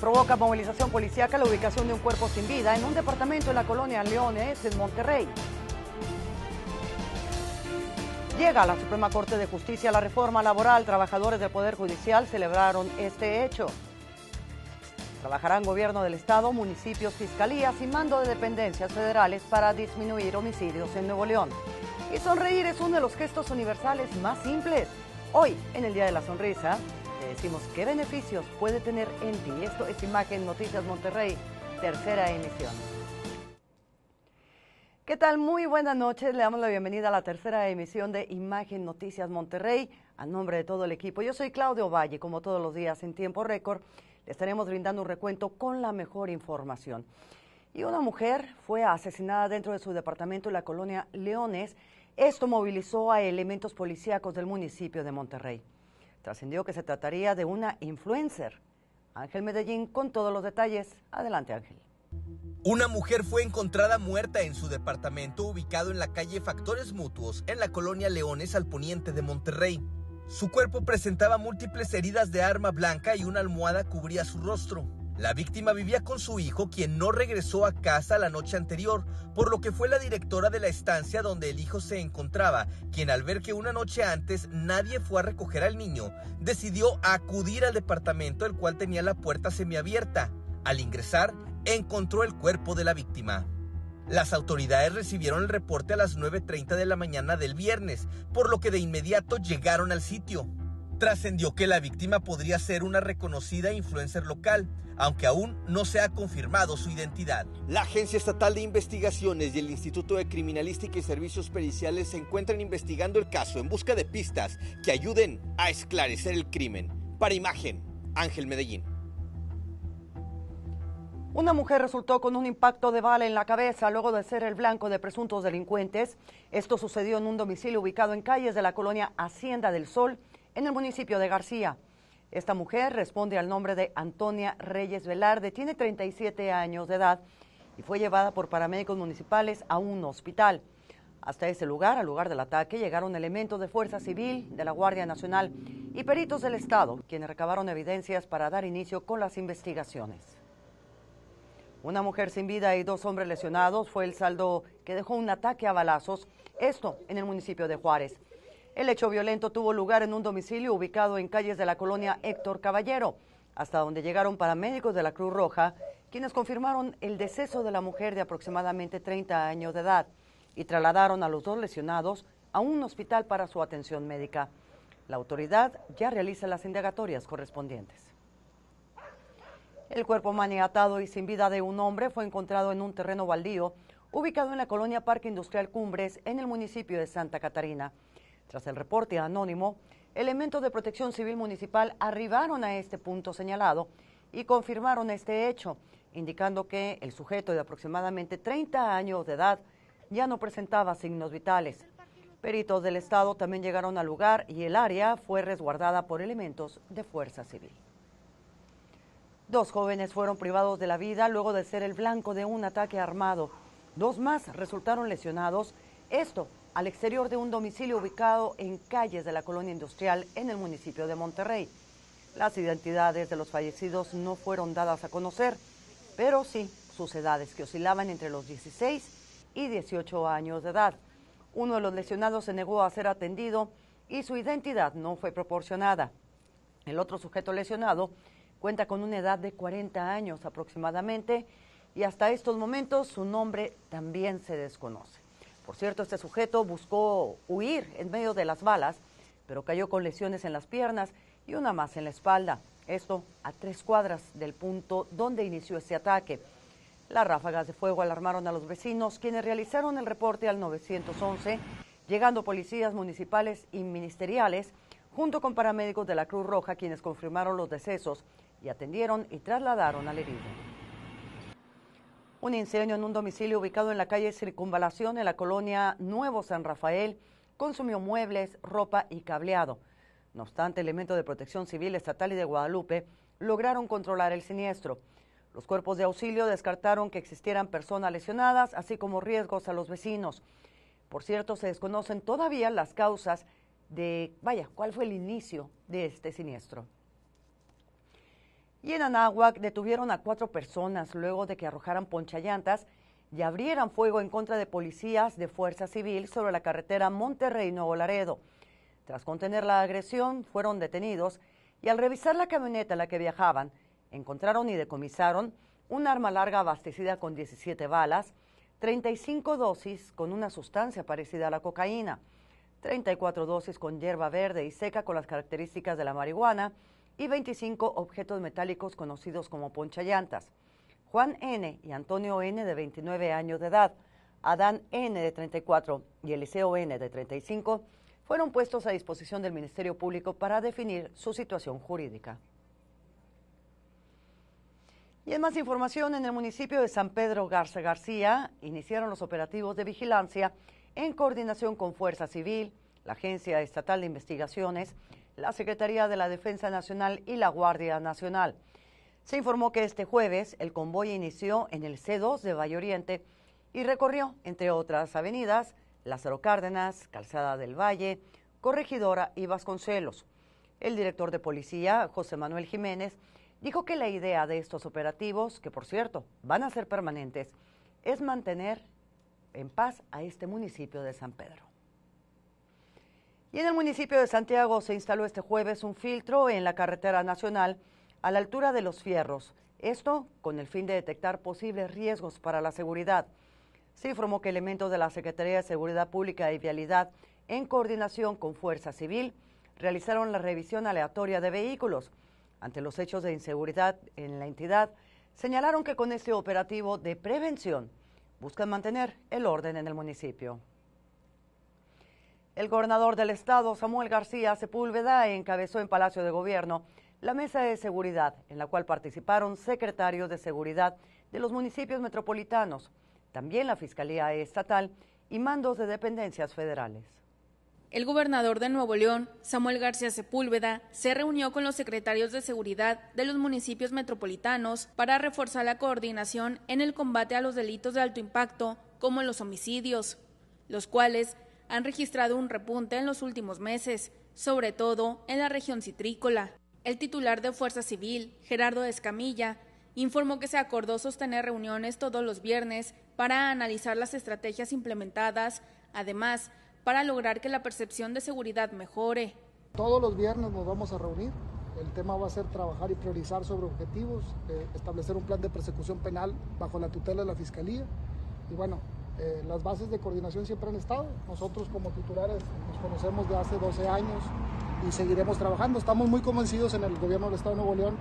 provoca movilización policíaca la ubicación de un cuerpo sin vida en un departamento en la colonia Leones, en Monterrey. Llega a la Suprema Corte de Justicia la reforma laboral. Trabajadores del Poder Judicial celebraron este hecho. Trabajarán gobierno del Estado, municipios, fiscalías y mando de dependencias federales para disminuir homicidios en Nuevo León. Y sonreír es uno de los gestos universales más simples. Hoy, en el Día de la Sonrisa, decimos qué beneficios puede tener en ti. Esto es Imagen Noticias Monterrey, tercera emisión. ¿Qué tal? Muy buenas noches. Le damos la bienvenida a la tercera emisión de Imagen Noticias Monterrey. A nombre de todo el equipo, yo soy Claudio Valle, como todos los días en tiempo récord, le estaremos brindando un recuento con la mejor información. Y una mujer fue asesinada dentro de su departamento en la colonia Leones. Esto movilizó a elementos policíacos del municipio de Monterrey. Trascendió que se trataría de una influencer. Ángel Medellín con todos los detalles. Adelante Ángel. Una mujer fue encontrada muerta en su departamento ubicado en la calle Factores Mutuos, en la colonia Leones al poniente de Monterrey. Su cuerpo presentaba múltiples heridas de arma blanca y una almohada cubría su rostro. La víctima vivía con su hijo, quien no regresó a casa la noche anterior, por lo que fue la directora de la estancia donde el hijo se encontraba, quien al ver que una noche antes nadie fue a recoger al niño, decidió acudir al departamento el cual tenía la puerta semiabierta. Al ingresar, encontró el cuerpo de la víctima. Las autoridades recibieron el reporte a las 9.30 de la mañana del viernes, por lo que de inmediato llegaron al sitio trascendió que la víctima podría ser una reconocida influencer local, aunque aún no se ha confirmado su identidad. La Agencia Estatal de Investigaciones y el Instituto de Criminalística y Servicios Periciales se encuentran investigando el caso en busca de pistas que ayuden a esclarecer el crimen. Para imagen, Ángel Medellín. Una mujer resultó con un impacto de bala en la cabeza luego de ser el blanco de presuntos delincuentes. Esto sucedió en un domicilio ubicado en calles de la colonia Hacienda del Sol, en el municipio de García. Esta mujer responde al nombre de Antonia Reyes Velarde, tiene 37 años de edad y fue llevada por paramédicos municipales a un hospital. Hasta ese lugar, al lugar del ataque, llegaron elementos de Fuerza Civil, de la Guardia Nacional y peritos del Estado, quienes recabaron evidencias para dar inicio con las investigaciones. Una mujer sin vida y dos hombres lesionados fue el saldo que dejó un ataque a balazos, esto en el municipio de Juárez. El hecho violento tuvo lugar en un domicilio ubicado en calles de la colonia Héctor Caballero, hasta donde llegaron paramédicos de la Cruz Roja, quienes confirmaron el deceso de la mujer de aproximadamente 30 años de edad y trasladaron a los dos lesionados a un hospital para su atención médica. La autoridad ya realiza las indagatorias correspondientes. El cuerpo maniatado y sin vida de un hombre fue encontrado en un terreno baldío ubicado en la colonia Parque Industrial Cumbres en el municipio de Santa Catarina. Tras el reporte anónimo, elementos de protección civil municipal arribaron a este punto señalado y confirmaron este hecho, indicando que el sujeto de aproximadamente 30 años de edad ya no presentaba signos vitales. Peritos del Estado también llegaron al lugar y el área fue resguardada por elementos de fuerza civil. Dos jóvenes fueron privados de la vida luego de ser el blanco de un ataque armado. Dos más resultaron lesionados, esto al exterior de un domicilio ubicado en calles de la colonia industrial en el municipio de Monterrey. Las identidades de los fallecidos no fueron dadas a conocer, pero sí sus edades, que oscilaban entre los 16 y 18 años de edad. Uno de los lesionados se negó a ser atendido y su identidad no fue proporcionada. El otro sujeto lesionado cuenta con una edad de 40 años aproximadamente y hasta estos momentos su nombre también se desconoce. Por cierto, este sujeto buscó huir en medio de las balas, pero cayó con lesiones en las piernas y una más en la espalda. Esto a tres cuadras del punto donde inició este ataque. Las ráfagas de fuego alarmaron a los vecinos, quienes realizaron el reporte al 911, llegando policías municipales y ministeriales, junto con paramédicos de la Cruz Roja, quienes confirmaron los decesos y atendieron y trasladaron al herido. Un incendio en un domicilio ubicado en la calle Circunvalación, en la colonia Nuevo San Rafael, consumió muebles, ropa y cableado. No obstante, elementos de protección civil estatal y de Guadalupe lograron controlar el siniestro. Los cuerpos de auxilio descartaron que existieran personas lesionadas, así como riesgos a los vecinos. Por cierto, se desconocen todavía las causas de, vaya, cuál fue el inicio de este siniestro. Y en Anáhuac detuvieron a cuatro personas luego de que arrojaran ponchallantas y abrieran fuego en contra de policías de Fuerza Civil sobre la carretera Monterrey-Nuevo Laredo. Tras contener la agresión, fueron detenidos y al revisar la camioneta en la que viajaban, encontraron y decomisaron un arma larga abastecida con 17 balas, 35 dosis con una sustancia parecida a la cocaína, 34 dosis con hierba verde y seca con las características de la marihuana, y 25 objetos metálicos conocidos como ponchallantas. Juan N. y Antonio N. de 29 años de edad, Adán N. de 34 y Eliseo N. de 35 fueron puestos a disposición del Ministerio Público para definir su situación jurídica. Y en más información, en el municipio de San Pedro Garza García iniciaron los operativos de vigilancia en coordinación con Fuerza Civil, la Agencia Estatal de Investigaciones, la Secretaría de la Defensa Nacional y la Guardia Nacional. Se informó que este jueves el convoy inició en el C2 de Valle Oriente y recorrió, entre otras avenidas, Lázaro Cárdenas, Calzada del Valle, Corregidora y Vasconcelos. El director de policía, José Manuel Jiménez, dijo que la idea de estos operativos, que por cierto van a ser permanentes, es mantener en paz a este municipio de San Pedro. Y en el municipio de Santiago se instaló este jueves un filtro en la carretera nacional a la altura de los fierros. Esto con el fin de detectar posibles riesgos para la seguridad. Se informó que elementos de la Secretaría de Seguridad Pública y Vialidad, en coordinación con Fuerza Civil, realizaron la revisión aleatoria de vehículos. Ante los hechos de inseguridad en la entidad, señalaron que con este operativo de prevención buscan mantener el orden en el municipio. El gobernador del estado, Samuel García Sepúlveda, encabezó en Palacio de Gobierno la mesa de seguridad, en la cual participaron secretarios de seguridad de los municipios metropolitanos, también la Fiscalía Estatal y mandos de dependencias federales. El gobernador de Nuevo León, Samuel García Sepúlveda, se reunió con los secretarios de seguridad de los municipios metropolitanos para reforzar la coordinación en el combate a los delitos de alto impacto, como los homicidios, los cuales han registrado un repunte en los últimos meses, sobre todo en la región citrícola. El titular de Fuerza Civil, Gerardo Escamilla, informó que se acordó sostener reuniones todos los viernes para analizar las estrategias implementadas, además, para lograr que la percepción de seguridad mejore. Todos los viernes nos vamos a reunir. El tema va a ser trabajar y priorizar sobre objetivos, eh, establecer un plan de persecución penal bajo la tutela de la Fiscalía. Y bueno, eh, las bases de coordinación siempre han estado. Nosotros como titulares nos conocemos de hace 12 años y seguiremos trabajando. Estamos muy convencidos en el gobierno del Estado de Nuevo León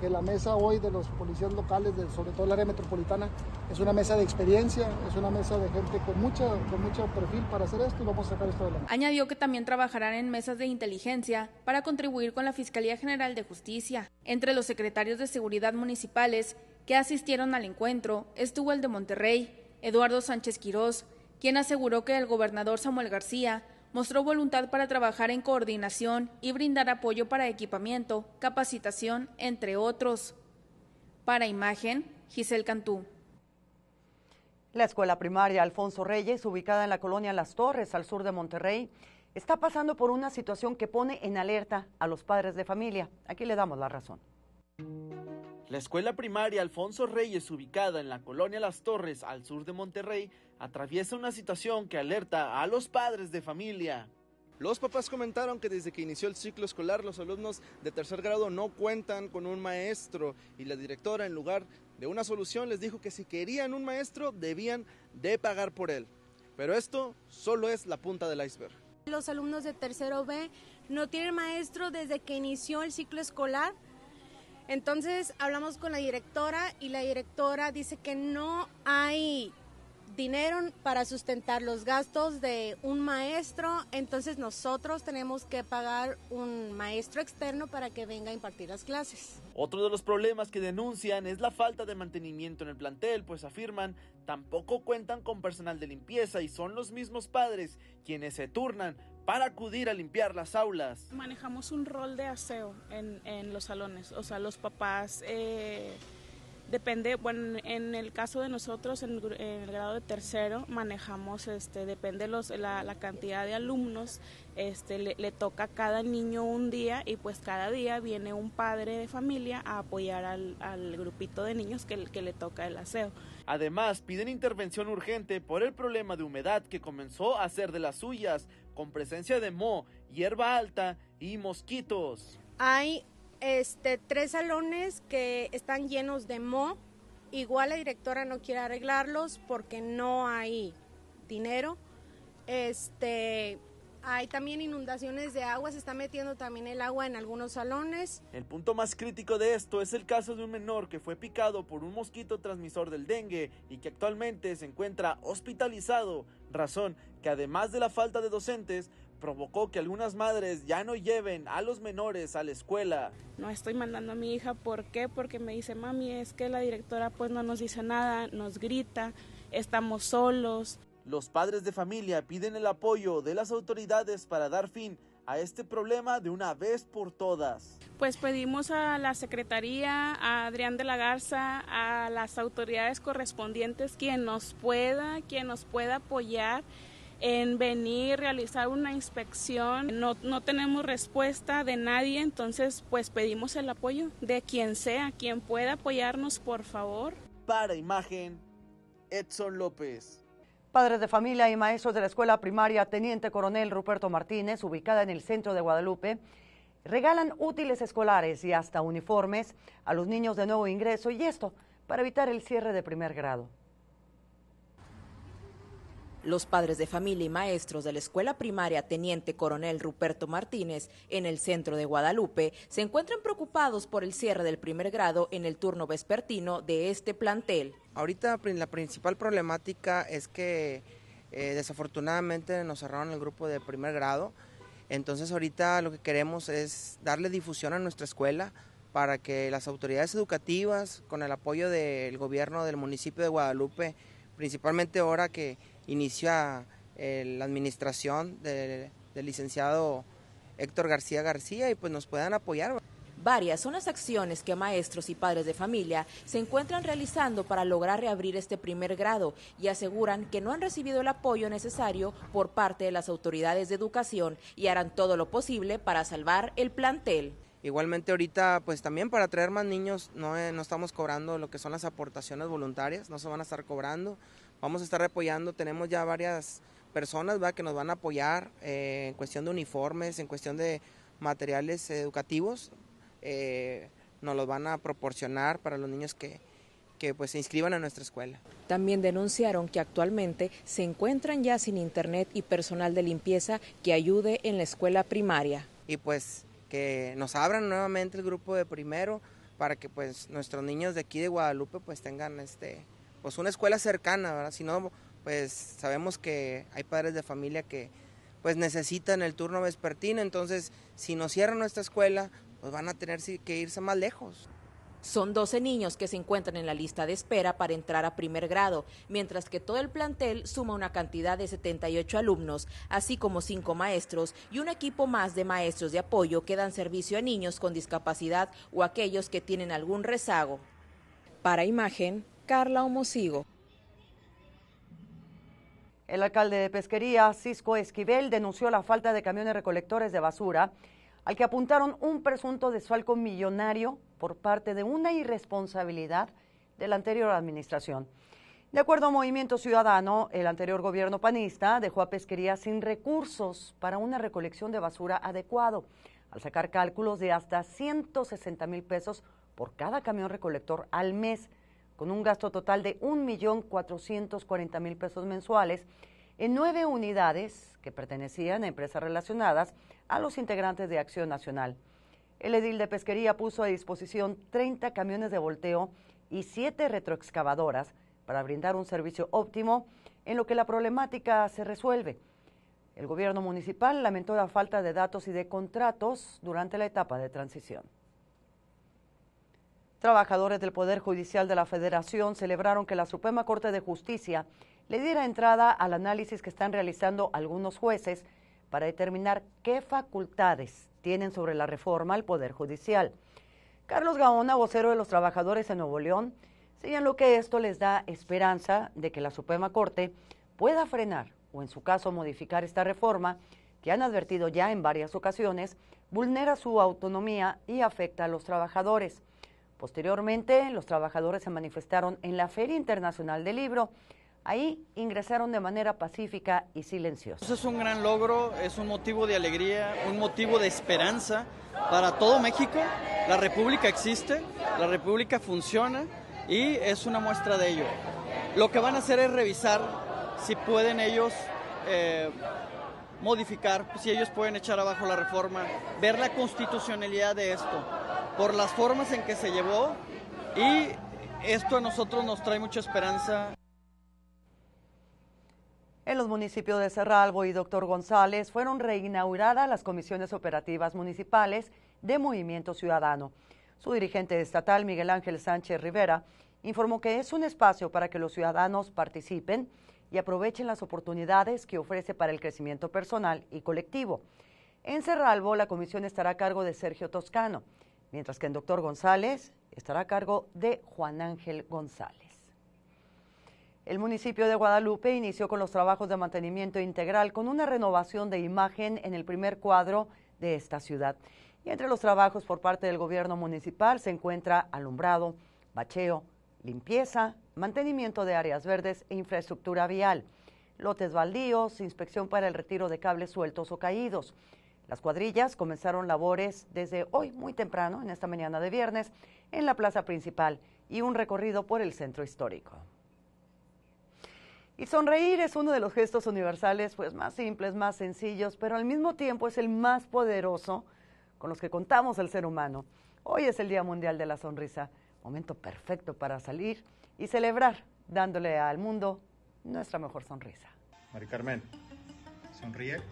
que la mesa hoy de los policías locales, de, sobre todo el área metropolitana, es una mesa de experiencia, es una mesa de gente con, mucha, con mucho perfil para hacer esto y vamos a sacar esto adelante. Añadió que también trabajarán en mesas de inteligencia para contribuir con la Fiscalía General de Justicia. Entre los secretarios de Seguridad municipales que asistieron al encuentro estuvo el de Monterrey, Eduardo Sánchez Quirós, quien aseguró que el gobernador Samuel García mostró voluntad para trabajar en coordinación y brindar apoyo para equipamiento, capacitación, entre otros. Para imagen, Giselle Cantú. La escuela primaria Alfonso Reyes, ubicada en la colonia Las Torres, al sur de Monterrey, está pasando por una situación que pone en alerta a los padres de familia. Aquí le damos la razón. La escuela primaria Alfonso Reyes, ubicada en la colonia Las Torres, al sur de Monterrey, atraviesa una situación que alerta a los padres de familia. Los papás comentaron que desde que inició el ciclo escolar los alumnos de tercer grado no cuentan con un maestro y la directora en lugar de una solución les dijo que si querían un maestro debían de pagar por él. Pero esto solo es la punta del iceberg. Los alumnos de tercero B no tienen maestro desde que inició el ciclo escolar entonces hablamos con la directora y la directora dice que no hay dinero para sustentar los gastos de un maestro, entonces nosotros tenemos que pagar un maestro externo para que venga a impartir las clases. Otro de los problemas que denuncian es la falta de mantenimiento en el plantel, pues afirman tampoco cuentan con personal de limpieza y son los mismos padres quienes se turnan para acudir a limpiar las aulas. Manejamos un rol de aseo en, en los salones, o sea, los papás... Eh, Depende, bueno, en el caso de nosotros, en el, grado de tercero, manejamos, este, depende los, la, cantidad de alumnos, este, le, toca a cada niño un día y pues cada día viene un padre de familia a apoyar al, grupito de niños que, le toca el aseo. Además, piden intervención urgente por el problema de humedad que comenzó a ser de las suyas, con presencia de mo, hierba alta y mosquitos. Hay este, tres salones que están llenos de mo. Igual la directora no quiere arreglarlos porque no hay dinero. Este, hay también inundaciones de agua, se está metiendo también el agua en algunos salones. El punto más crítico de esto es el caso de un menor que fue picado por un mosquito transmisor del dengue y que actualmente se encuentra hospitalizado, razón que además de la falta de docentes, provocó que algunas madres ya no lleven a los menores a la escuela. No estoy mandando a mi hija, ¿por qué? Porque me dice, mami, es que la directora pues no nos dice nada, nos grita, estamos solos. Los padres de familia piden el apoyo de las autoridades para dar fin a este problema de una vez por todas. Pues pedimos a la Secretaría, a Adrián de la Garza, a las autoridades correspondientes, quien nos pueda, quien nos pueda apoyar en venir, realizar una inspección. No, no tenemos respuesta de nadie, entonces pues pedimos el apoyo de quien sea, quien pueda apoyarnos, por favor. Para imagen, Edson López. Padres de familia y maestros de la escuela primaria Teniente Coronel Ruperto Martínez, ubicada en el centro de Guadalupe, regalan útiles escolares y hasta uniformes a los niños de nuevo ingreso y esto para evitar el cierre de primer grado. Los padres de familia y maestros de la escuela primaria Teniente Coronel Ruperto Martínez en el centro de Guadalupe se encuentran preocupados por el cierre del primer grado en el turno vespertino de este plantel. Ahorita la principal problemática es que eh, desafortunadamente nos cerraron el grupo de primer grado. Entonces ahorita lo que queremos es darle difusión a nuestra escuela para que las autoridades educativas, con el apoyo del gobierno del municipio de Guadalupe, principalmente ahora que inicia eh, la administración del licenciado Héctor García García y pues nos puedan apoyar. Varias son las acciones que maestros y padres de familia se encuentran realizando para lograr reabrir este primer grado y aseguran que no han recibido el apoyo necesario por parte de las autoridades de educación y harán todo lo posible para salvar el plantel. Igualmente ahorita pues también para traer más niños no, eh, no estamos cobrando lo que son las aportaciones voluntarias, no se van a estar cobrando vamos a estar apoyando, tenemos ya varias personas que nos van a apoyar eh, en cuestión de uniformes, en cuestión de materiales educativos, eh, nos los van a proporcionar para los niños que, que pues se inscriban a nuestra escuela. También denunciaron que actualmente se encuentran ya sin internet y personal de limpieza que ayude en la escuela primaria. Y pues que nos abran nuevamente el grupo de primero para que pues nuestros niños de aquí de Guadalupe pues tengan este pues una escuela cercana, ¿verdad? Si no, pues sabemos que hay padres de familia que pues necesitan el turno vespertino, entonces si no cierran nuestra escuela, pues van a tener que irse más lejos. Son 12 niños que se encuentran en la lista de espera para entrar a primer grado, mientras que todo el plantel suma una cantidad de 78 alumnos, así como cinco maestros y un equipo más de maestros de apoyo que dan servicio a niños con discapacidad o aquellos que tienen algún rezago. Para imagen, Carla Homocigo. El alcalde de Pesquería, Cisco Esquivel, denunció la falta de camiones recolectores de basura al que apuntaron un presunto desfalco millonario por parte de una irresponsabilidad de la anterior administración. De acuerdo a Movimiento Ciudadano, el anterior gobierno panista dejó a Pesquería sin recursos para una recolección de basura adecuado, al sacar cálculos de hasta 160 mil pesos por cada camión recolector al mes, con un gasto total de 1.440.000 pesos mensuales en nueve unidades que pertenecían a empresas relacionadas a los integrantes de Acción Nacional. El edil de pesquería puso a disposición 30 camiones de volteo y siete retroexcavadoras para brindar un servicio óptimo en lo que la problemática se resuelve. El gobierno municipal lamentó la falta de datos y de contratos durante la etapa de transición. Trabajadores del Poder Judicial de la Federación celebraron que la Suprema Corte de Justicia le diera entrada al análisis que están realizando algunos jueces para determinar qué facultades tienen sobre la reforma al Poder Judicial. Carlos Gaona, vocero de los trabajadores en Nuevo León, señaló que esto les da esperanza de que la Suprema Corte pueda frenar o en su caso modificar esta reforma que han advertido ya en varias ocasiones vulnera su autonomía y afecta a los trabajadores. Posteriormente, los trabajadores se manifestaron en la Feria Internacional del Libro. Ahí ingresaron de manera pacífica y silenciosa. Eso es un gran logro, es un motivo de alegría, un motivo de esperanza para todo México. La República existe, la República funciona y es una muestra de ello. Lo que van a hacer es revisar si pueden ellos eh, modificar, si ellos pueden echar abajo la reforma, ver la constitucionalidad de esto por las formas en que se llevó y esto a nosotros nos trae mucha esperanza. En los municipios de Cerralbo y Doctor González fueron reinauguradas las comisiones operativas municipales de Movimiento Ciudadano. Su dirigente estatal, Miguel Ángel Sánchez Rivera, informó que es un espacio para que los ciudadanos participen y aprovechen las oportunidades que ofrece para el crecimiento personal y colectivo. En Cerralbo, la comisión estará a cargo de Sergio Toscano mientras que el doctor González estará a cargo de Juan Ángel González. El municipio de Guadalupe inició con los trabajos de mantenimiento integral con una renovación de imagen en el primer cuadro de esta ciudad. Y entre los trabajos por parte del gobierno municipal se encuentra alumbrado, bacheo, limpieza, mantenimiento de áreas verdes e infraestructura vial, lotes baldíos, inspección para el retiro de cables sueltos o caídos, las cuadrillas comenzaron labores desde hoy muy temprano, en esta mañana de viernes, en la plaza principal y un recorrido por el centro histórico. Y sonreír es uno de los gestos universales pues más simples, más sencillos, pero al mismo tiempo es el más poderoso con los que contamos el ser humano. Hoy es el Día Mundial de la Sonrisa, momento perfecto para salir y celebrar, dándole al mundo nuestra mejor sonrisa. Mari Carmen, sonríe.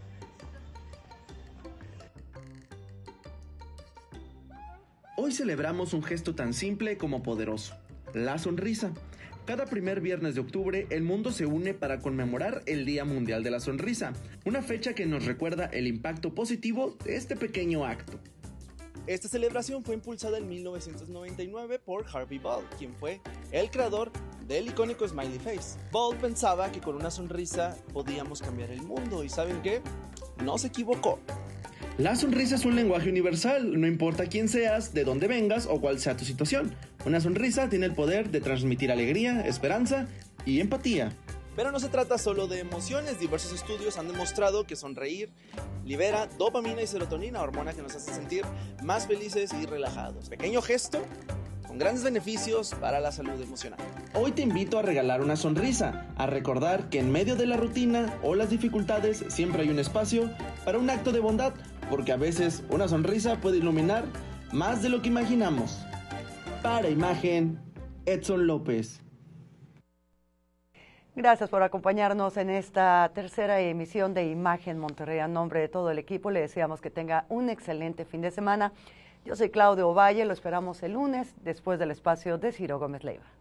Hoy celebramos un gesto tan simple como poderoso, la sonrisa. Cada primer viernes de octubre el mundo se une para conmemorar el Día Mundial de la Sonrisa, una fecha que nos recuerda el impacto positivo de este pequeño acto. Esta celebración fue impulsada en 1999 por Harvey Ball, quien fue el creador del icónico Smiley Face. Ball pensaba que con una sonrisa podíamos cambiar el mundo y ¿saben qué? No se equivocó. La sonrisa es un lenguaje universal, no importa quién seas, de dónde vengas o cuál sea tu situación. Una sonrisa tiene el poder de transmitir alegría, esperanza y empatía. Pero no se trata solo de emociones, diversos estudios han demostrado que sonreír libera dopamina y serotonina, hormona que nos hace sentir más felices y relajados. Pequeño gesto con grandes beneficios para la salud emocional. Hoy te invito a regalar una sonrisa, a recordar que en medio de la rutina o las dificultades siempre hay un espacio para un acto de bondad porque a veces una sonrisa puede iluminar más de lo que imaginamos. Para imagen, Edson López. Gracias por acompañarnos en esta tercera emisión de Imagen Monterrey. A nombre de todo el equipo le deseamos que tenga un excelente fin de semana. Yo soy Claudio Valle, lo esperamos el lunes después del espacio de Ciro Gómez Leiva.